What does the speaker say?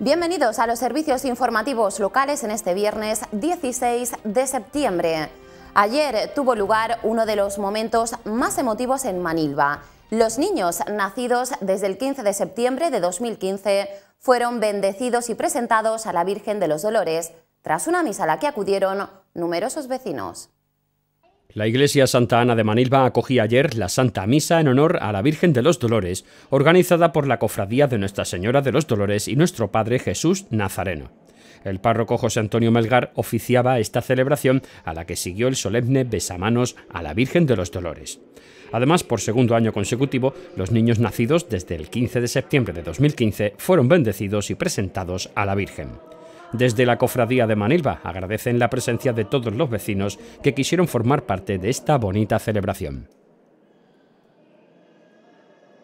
Bienvenidos a los servicios informativos locales en este viernes 16 de septiembre. Ayer tuvo lugar uno de los momentos más emotivos en Manilva. Los niños nacidos desde el 15 de septiembre de 2015 fueron bendecidos y presentados a la Virgen de los Dolores tras una misa a la que acudieron numerosos vecinos. La Iglesia Santa Ana de Manilva acogía ayer la Santa Misa en honor a la Virgen de los Dolores, organizada por la Cofradía de Nuestra Señora de los Dolores y nuestro Padre Jesús Nazareno. El párroco José Antonio Melgar oficiaba esta celebración a la que siguió el solemne besamanos a la Virgen de los Dolores. Además, por segundo año consecutivo, los niños nacidos desde el 15 de septiembre de 2015 fueron bendecidos y presentados a la Virgen. Desde la Cofradía de Manilva agradecen la presencia de todos los vecinos que quisieron formar parte de esta bonita celebración.